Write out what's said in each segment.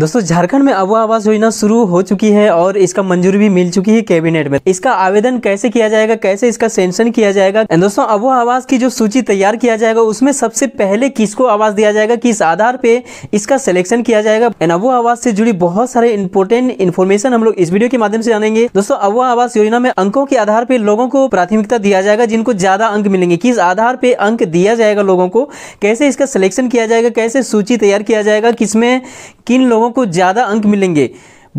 दोस्तों झारखंड में अबुआ आवास योजना शुरू हो चुकी है और इसका मंजूरी भी मिल चुकी है कैबिनेट में इसका आवेदन कैसे किया जाएगा कैसे इसका सेंशन किया जाएगा दोस्तों अबुआ आवास की जो सूची तैयार किया जाएगा उसमें सबसे पहले किसको आवास दिया जाएगा किस आधार पे इसका सिलेक्शन किया जाएगा एंड अबुआ आवास से जुड़ी बहुत सारे इंपोर्टेंट इन्फॉर्मेशन हम लोग इस वीडियो के माध्यम से जानेंगे दोस्तों अबुआ आवास योजना में अंकों के आधार पर लोगों को प्राथमिकता दिया जाएगा जिनको ज्यादा अंक मिलेंगे किस आधार पे अंक दिया जाएगा लोगों को कैसे इसका सिलेक्शन किया जाएगा कैसे सूची तैयार किया जाएगा किसमें किन लोगों लोगों को ज़्यादा अंक मिलेंगे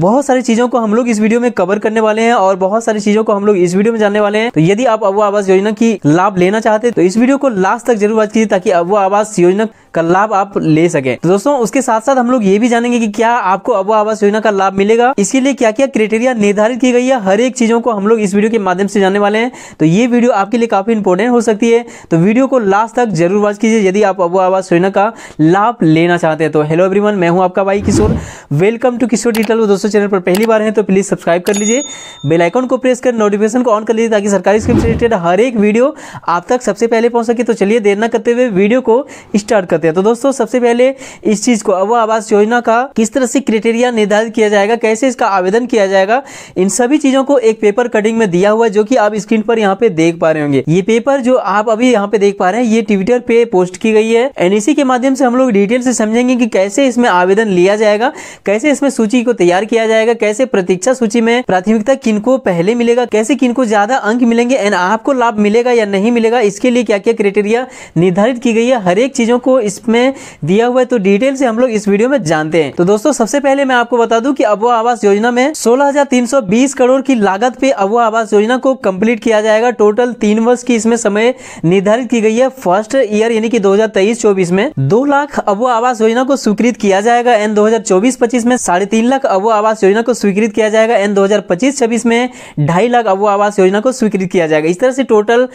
बहुत सारी चीज़ों को हम लोग इस वीडियो में कवर करने वाले हैं और बहुत सारी चीज़ों को हम लोग इस वीडियो में जानने वाले हैं तो यदि आप अबू आवास योजना की लाभ लेना चाहते हैं तो इस वीडियो को लास्ट तक जरूर बात कीजिए ताकि अबू आवास योजना का लाभ आप ले सके तो दोस्तों उसके साथ साथ हम लोग ये भी जानेंगे कि क्या आपको अब आवास योजना का लाभ मिलेगा इसके लिए क्या क्या क्राइटेरिया निर्धारित की गई है हर एक चीजों को हम लोग इस वीडियो के माध्यम से जानने वाले हैं तो ये वीडियो आपके लिए काफी इंपॉर्टेंट हो सकती है तो वीडियो को लास्ट तक जरूर वॉच कीजिए यदि आप अब आवास योजना का लाभ लेना चाहते हैं तो हेलो एवरीवन मैं हूं आपका भाई Kishore welcome to Kishore detail दोस्तों चैनल पर पहली बार है तो प्लीज सब्सक्राइब कर लीजिए बेलाइकॉन को प्रेस कर नोटिफिकेशन को ऑन कर लीजिए ताकि सरकारी स्कीम से रिलेटेड हर एक वीडियो आप तक सबसे पहले पहुंच सके तो चलिए देर ना करते हुए वीडियो को स्टार्ट करते सकते हैं तो दोस्तों सबसे पहले इस चीज़ को अब आवास योजना का किस तरह से क्रिटेरिया निर्धारित किया जाएगा कैसे इसका आवेदन किया जाएगा इन सभी चीज़ों को एक पेपर कटिंग में दिया हुआ है जो कि आप स्क्रीन पर यहाँ पे देख पा रहे होंगे ये पेपर जो आप अभी यहाँ पे देख पा रहे हैं ये ट्विटर पे पोस्ट की गई है एनईसी के माध्यम से हम लोग डिटेल से समझेंगे कि कैसे इसमें आवेदन लिया जाएगा कैसे इसमें सूची को तैयार किया जाएगा कैसे प्रतीक्षा सूची में प्राथमिकता किनको पहले मिलेगा कैसे किनको ज्यादा अंक मिलेंगे एंड आपको लाभ मिलेगा या नहीं मिलेगा इसके लिए क्या क्या क्रिटेरिया निर्धारित की गई है हर एक चीजों को इस इसमें दिया हुआ है तो डिटेल से हम लोग इस वीडियो में जानते हैं तो दोस्तों सबसे पहले मैं आपको बता दूं कि अबुआ आवास योजना में 16,320 करोड़ की लागत पे अबुआ आवास योजना को कंप्लीट किया जाएगा टोटल तीन वर्ष की इसमें समय निर्धारित की गई है फर्स्ट ईयर यानी कि दो हजार में दो लाख अबुआ आवास योजना को स्वीकृत किया जाएगा एन दो हजार में साढ़े लाख अबुआ आवास योजना को स्वीकृत किया जाएगा एन दो हजार में ढाई लाख अबुआ आवास योजना को स्वीकृत किया जाएगा इस तरह से टोटल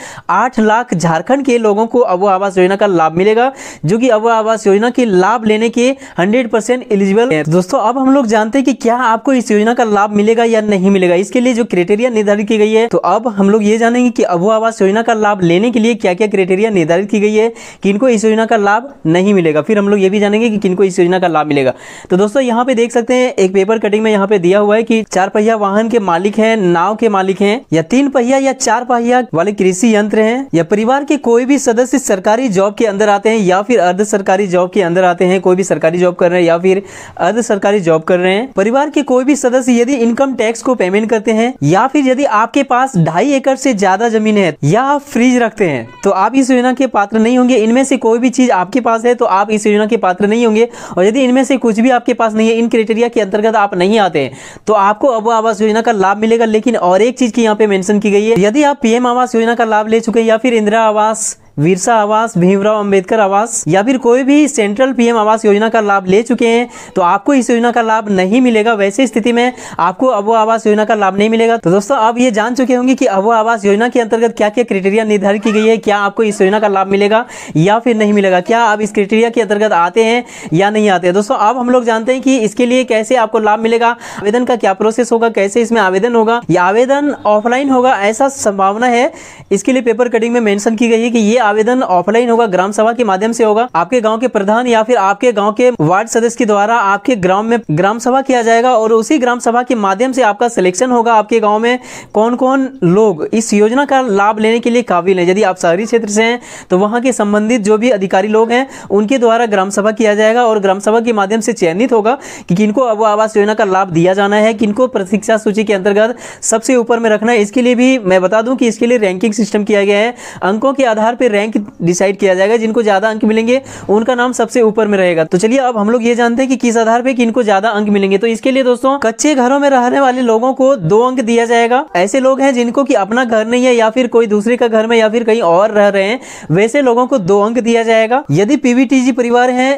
आठ लाख झारखंड के लोगों को अबुआ आवास योजना का लाभ मिलेगा जो क्योंकि अब आवास योजना के लाभ लेने के हंड्रेड परसेंट एलिजिबल है दोस्तों अब हम लोग जानते हैं कि क्या आपको इस योजना का लाभ मिलेगा या नहीं मिलेगा इसके लिए जो क्रिटेरिया निर्धारित की गई है तो अब हम लोग ये जानेंगे की अब आवास योजना का लाभ लेने के लिए क्या क्या क्रिटेरिया निर्धारित की गई है किनको इस योजना का लाभ नहीं मिलेगा फिर हम लोग ये भी जानेंगे की किनको इस योजना का लाभ मिलेगा तो दोस्तों यहाँ पे देख सकते हैं एक पेपर कटिंग में यहाँ पे दिया हुआ है की चार पहिया वाहन के मालिक है नाव के मालिक है या तीन पहिया या चार पहिया वाले कृषि यंत्र है या परिवार के कोई भी सदस्य सरकारी जॉब के अंदर आते हैं या फिर अर्ध सरकारी जॉब के अंदर आते हैं कोई भी सरकारी जॉब कर रहे हैं या फिर अर्ध सरकारी जॉब कर रहे हैं परिवार के कोई भी सदस्य यदि इनकम टैक्स को पेमेंट करते हैं या फिर यदि आपके पास ढाई एकड़ से ज्यादा जमीन है या आप फ्रीज रखते हैं तो आप इस योजना के पात्र नहीं होंगे इनमें से कोई भी चीज आपके पास है तो आप इस योजना के पात्र नहीं होंगे और यदि इनमें से कुछ भी आपके पास नहीं है इन क्राइटेरिया के अंतर्गत आप नहीं आते हैं तो आपको अब आवास योजना का लाभ मिलेगा लेकिन और एक चीज की यहाँ पे मेंशन की गई है यदि आप पीएम आवास योजना का लाभ ले चुके हैं या फिर इंदिरा आवास वीरसा आवास भीमराव अंबेडकर आवास या फिर कोई भी सेंट्रल पीएम आवास योजना का लाभ ले चुके हैं तो आपको इस योजना का लाभ नहीं मिलेगा वैसे स्थिति में आपको अबो आवास योजना का लाभ नहीं मिलेगा तो दोस्तों आप ये जान चुके होंगे कि अबो आवास योजना के अंतर्गत क्या क्या क्राइटेरिया निर्धारित की गई है क्या आपको इस योजना का लाभ मिलेगा या फिर नहीं मिलेगा क्या आप इस क्राइटेरिया के अंतर्गत आते हैं या नहीं आते दोस्तों अब हम लोग जानते हैं कि इसके लिए कैसे आपको लाभ मिलेगा आवेदन का क्या प्रोसेस होगा कैसे इसमें आवेदन होगा या आवेदन ऑफलाइन होगा ऐसा संभावना है इसके लिए पेपर कटिंग में मेंशन की गई है कि ये आवेदन ऑफलाइन होगा ग्राम सभा के माध्यम से होगा आपके गांव के प्रधान या फिर आपके गांव के वार्ड सदस्य के द्वारा आपके ग्राम में ग्राम सभा किया जाएगा और उसी ग्राम सभा के माध्यम से आपका सिलेक्शन होगा आपके गाँव में कौन कौन लोग इस योजना का लाभ लेने के लिए काबिल है यदि आप शहरी क्षेत्र से हैं तो वहाँ के संबंधित जो भी अधिकारी लोग हैं उनके द्वारा ग्राम सभा किया जाएगा और ग्राम सभा के माध्यम से चयनित होगा कि किनको अब आवास योजना का लाभ दिया जाना है किनको प्रतीक्षा सूची के अंतर्गत सबसे ऊपर में रखना है इसके लिए भी मैं बता दूं कि इसके लिए रैंकिंग सिस्टम किया गया है अंकों के आधार पर रैंक डिसाइड किया जाएगा जिनको ज़्यादा अंक मिलेंगे उनका नाम सबसे ऊपर में रहेगा तो चलिए अब हम लोग ये जानते हैं कि किस आधार पर किनको ज़्यादा अंक मिलेंगे तो इसके लिए दोस्तों कच्चे घरों में रहने वाले लोगों को दो अंक दिया जाएगा ऐसे लोग हैं जिनको की अपना घर नहीं है या फिर कोई दूसरे का घर में या फिर कहीं और रह रहे हैं वैसे लोगों को दो अंक दिया जाएगा यदि पीवीटीजी परिवार है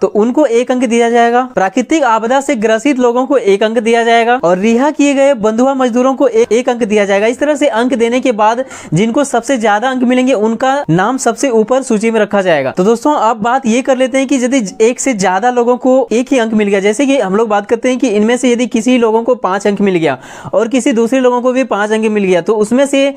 तो उनको एक अंक दिया जाएगा प्राकृतिक आपदा से ग्रसित लोगों को एक अंक दिया जाएगा और रिहा किए गए बंधुआ मजदूरों को ए, एक अंक दिया जाएगा इस तरह से अंक देने के बाद जिनको सबसे ज्यादा अंक मिलेंगे उनका नाम सबसे ऊपर सूची में रखा जाएगा तो दोस्तों अब बात ये कर लेते हैं कि यदि एक से ज्यादा लोगों को एक ही अंक मिल गया जैसे कि हम लोग बात करते हैं कि इनमें से यदि किसी लोगों को पांच अंक मिल गया और किसी दूसरे लोगों को भी पांच अंक मिल गया तो उसमें से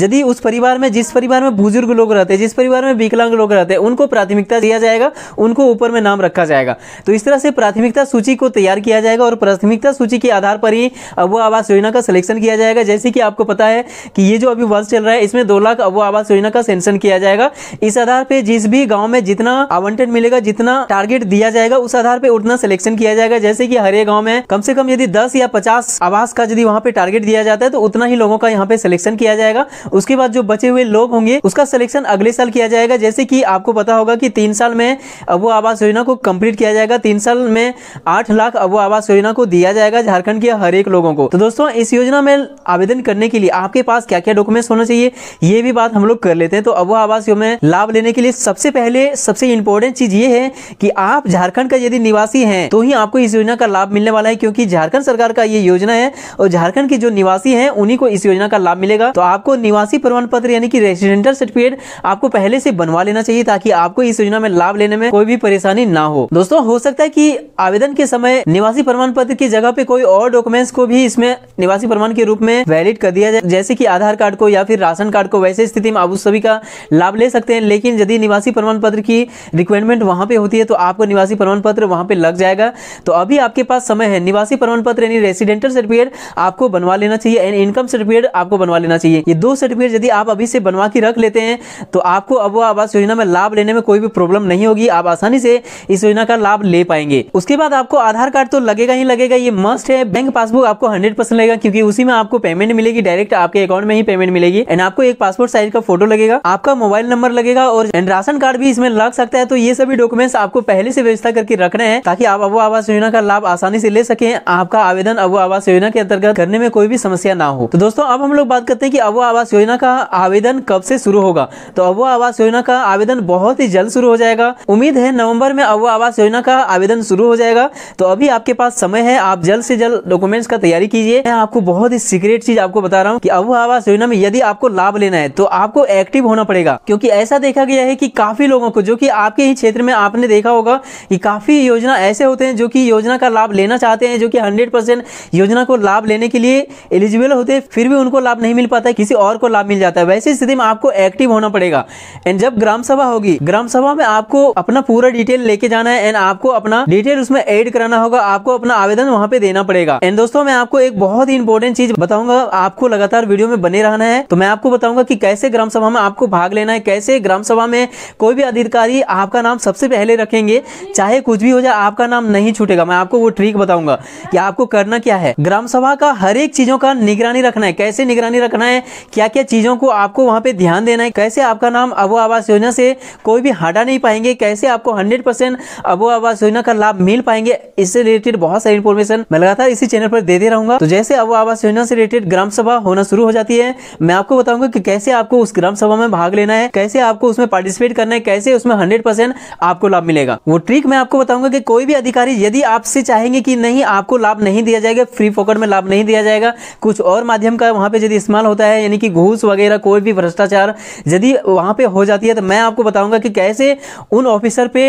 यदि उस परिवार में जिस परिवार में बुजुर्ग लोग रहते हैं जिस परिवार में विकलांग लोग रहते हैं उनको प्राथमिकता दिया जाएगा उनको ऊपर में नाम रखा जाएगा तो इस तरह से प्राथमिकता सूची को तैयार किया जाएगा और प्राथमिकता सूची के आधार पर ही अबुआ आवास योजना का सिलेक्शन किया जाएगा जैसे कि आपको पता है कि ये जो अभी वर्ष चल रहा है इसमें दो लाख अबुआ आवास योजना का सेंशन किया जाएगा इस आधार पर जिस भी गाँव में जितना आवंटन मिलेगा जितना टारगेट दिया जाएगा उस आधार पर उतना सिलेक्शन किया जाएगा जैसे कि हरे गाँव में कम से कम यदि दस या पचास आवास का यदि वहाँ पे टारगेट दिया जाता है तो उतना ही लोगों का यहाँ पे सिलेक्शन किया जाएगा उसके बाद जो बचे हुए लोग होंगे उसका सिलेक्शन अगले साल किया जाएगा जैसे कि आपको पता होगा कि तीन साल में अबो आवास योजना को कंप्लीट किया जाएगा तीन साल में आठ लाख अबो आवास योजना को दिया जाएगा झारखंड के हर एक लोगों को तो दोस्तों इस योजना में आवेदन करने के लिए आपके पास क्या क्या डॉक्यूमेंट्स होना चाहिए ये भी बात हम लोग कर लेते हैं तो अबो आवास में लाभ लेने के लिए सबसे पहले सबसे इंपॉर्टेंट चीज ये है कि आप झारखंड का यदि निवासी हैं तो ही आपको इस योजना का लाभ मिलने वाला है क्योंकि झारखंड सरकार का ये योजना है और झारखंड के जो निवासी हैं उन्हीं को इस योजना का लाभ मिलेगा तो आपको निवासी प्रमाण पत्र यानी कि रेजिडेंटल सर्टिफिकेट आपको पहले से बनवा लेना चाहिए ताकि आपको इस योजना में लाभ लेने में कोई भी परेशानी ना हो दोस्तों हो सकता है की आवेदन के समय निवासी प्रमाण पत्र की जगह पे कोई और डॉक्यूमेंट्स को भी इसमें निवासी प्रमाण के रूप में वैलिड कर दिया जाए जैसे की आधार कार्ड को या फिर राशन कार्ड को वैसे स्थिति में आप उस सभी का लाभ ले सकते हैं लेकिन यदि निवासी प्रमाण पत्र की रिक्वायरमेंट वहाँ पे होती है तो आपको निवासी प्रमाण पत्र वहाँ पे लग जाएगा तो अभी आपके पास समय है निवासी प्रमाण पत्र यानी रेसिडेंटल सर्टिफिकेट आपको बनवा लेना चाहिए एंड इनकम सर्टिफिकेट आपको बनवा लेना चाहिए ये दो सर्टिफिकेट यदि आप अभी से बनवा के रख लेते हैं तो आपको अब आवास योजना में लाभ लेने में कोई भी प्रॉब्लम नहीं होगी आप आसानी से इस योजना का लाभ ले पाएंगे उसके बाद आपको आधार कार्ड तो लगेगा ही लगेगा ये मस्ट है बैंक पासबुक आपको हंड्रेड लगेगा क्योंकि उसी में आपको पेमेंट मिलेगी डायरेक्ट आपके अकाउंट में ही पेमेंट मिलेगी एंड आपको एक पासपोर्ट साइज का फोटो लगेगा आपका मोबाइल नंबर लगेगा और एंड राशन कार्ड भी इसमें लग सकता है तो ये सभी डॉक्यूमेंट्स आपको पहले से व्यवस्था करके रखना है ताकि आप अब आवास योजना का लाभ आसानी से ले सके आपका आवेदन अब आवास योजना के अंतर्गत करने में कोई भी समस्या ना हो तो दोस्तों अब हम लोग बात करते हैं कि अब आवास आवास योजना का आवेदन कब से शुरू होगा तो अबुआ आवास योजना का आवेदन बहुत ही जल्द शुरू हो जाएगा उम्मीद है नवंबर में अबुआ आवास योजना का आवेदन शुरू हो जाएगा तो अभी आपके पास समय है आप जल्द से जल्द डॉक्यूमेंट्स का तैयारी कीजिए मैं आपको बहुत ही सीक्रेट चीज आपको बता रहा हूँ की अबुआ आवास योजना में यदि आपको लाभ लेना है तो आपको एक्टिव होना पड़ेगा क्योंकि ऐसा देखा गया है की काफी लोगों को जो की आपके ही क्षेत्र में आपने देखा होगा की काफी योजना ऐसे होते हैं जो की योजना का लाभ लेना चाहते हैं जो की हंड्रेड योजना को लाभ लेने के लिए एलिजिबल होते हैं फिर भी उनको लाभ नहीं मिल पाता है किसी और पावर को लाभ मिल जाता है वैसी स्थिति में आपको एक्टिव होना पड़ेगा एंड जब ग्राम सभा होगी ग्राम सभा में आपको अपना पूरा डिटेल लेके जाना है एंड आपको अपना डिटेल उसमें एड कराना होगा आपको अपना आवेदन वहाँ पे देना पड़ेगा एंड दोस्तों मैं आपको एक बहुत ही इंपॉर्टेंट चीज बताऊंगा आपको लगातार वीडियो में बने रहना है तो मैं आपको बताऊंगा की कैसे ग्राम सभा में आपको भाग लेना है कैसे ग्राम सभा में कोई भी अधिकारी आपका नाम सबसे पहले रखेंगे चाहे कुछ भी हो जाए आपका नाम नहीं छूटेगा मैं आपको वो ट्रिक बताऊंगा कि आपको करना क्या है ग्राम सभा का हर एक चीजों का निगरानी रखना है कैसे निगरानी रखना है क्या क्या क्या चीज़ों को आपको वहाँ पे ध्यान देना है कैसे आपका नाम अबो आवास योजना से कोई भी हटा नहीं पाएंगे कैसे आपको हंड्रेड परसेंट अबो आवास योजना का लाभ मिल पाएंगे इससे रिलेटेड बहुत सारी इन्फॉर्मेशन मैं लगातार इसी चैनल पर दे दे रहूंगा तो जैसे अबो आवास योजना से रिलेटेड ग्राम सभा होना शुरू हो जाती है मैं आपको बताऊंगा की कैसे आपको उस ग्राम सभा में भाग लेना है कैसे आपको उसमें पार्टिसिपेट करना है कैसे उसमें हंड्रेड आपको लाभ मिलेगा वो ट्रिक मैं आपको बताऊंगा कि कोई भी अधिकारी यदि आपसे चाहेंगे कि नहीं आपको लाभ नहीं दिया जाएगा फ्री फोकट में लाभ नहीं दिया जाएगा कुछ और माध्यम का वहाँ पे यदि इस्तेमाल होता है यानी कि घूस वगैरह कोई भी भ्रष्टाचार यदि वहां पे हो जाती है तो मैं आपको बताऊंगा कि कैसे उन ऑफिसर पे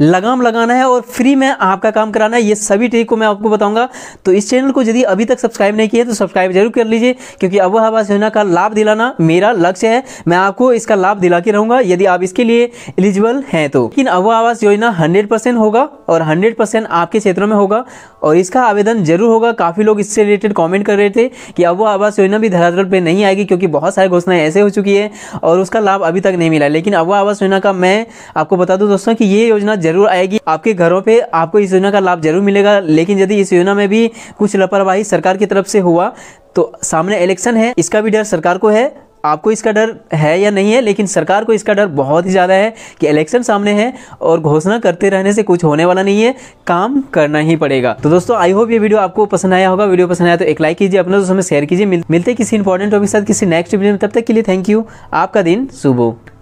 लगाम लगाना है और फ्री में आपका काम कराना है ये सभी ट्रिक को मैं आपको बताऊंगा तो इस चैनल को यदि अभी तक सब्सक्राइब नहीं किया तो सब्सक्राइब जरूर कर लीजिए क्योंकि अब आवास योजना का लाभ दिलाना मेरा लक्ष्य है मैं आपको इसका लाभ दिला के रहूंगा यदि आप इसके लिए एलिजिबल हैं तो लेकिन अब आवास योजना हंड्रेड होगा और हंड्रेड आपके क्षेत्रों में होगा और इसका आवेदन जरूर होगा काफ़ी लोग इससे रिलेटेड कमेंट कर रहे थे कि अब वो आवास योजना भी धरातल पे नहीं आएगी क्योंकि बहुत सारी घोषणाएं ऐसे हो चुकी है और उसका लाभ अभी तक नहीं मिला लेकिन अब आवास योजना का मैं आपको बता दूं दोस्तों कि ये योजना जरूर आएगी आपके घरों पर आपको इस योजना का लाभ जरूर मिलेगा लेकिन यदि इस योजना में भी कुछ लापरवाही सरकार की तरफ से हुआ तो सामने इलेक्शन है इसका भी डर सरकार को है आपको इसका डर है या नहीं है लेकिन सरकार को इसका डर बहुत ही ज़्यादा है कि इलेक्शन सामने है और घोषणा करते रहने से कुछ होने वाला नहीं है काम करना ही पड़ेगा तो दोस्तों आई होप ये वीडियो आपको पसंद आया होगा वीडियो पसंद आया तो एक लाइक कीजिए अपने दोस्तों में शेयर कीजिए मिलते किसी इंपॉर्टेंट टॉपिक के साथ किसी नेक्स्ट वीडियो में तब तक के लिए थैंक यू आपका दिन सुबह